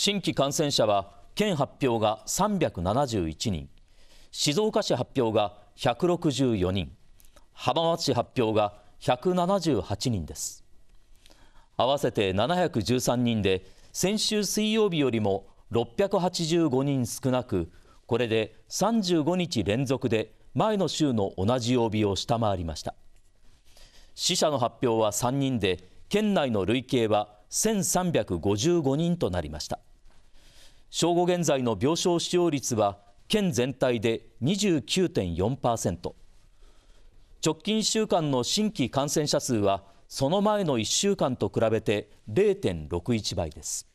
新規感染者は県発表が371人静岡市発表が164人浜松市発表が178人です合わせて713人で先週水曜日よりも685人少なくこれで35日連続で前の週の同じ曜日を下回りました死者の発表は3人で県内の累計は1355人となりました正午現在の病床使用率は県全体で29.4%直近1週間の新規感染者数はその前の1週間と比べて0.61倍です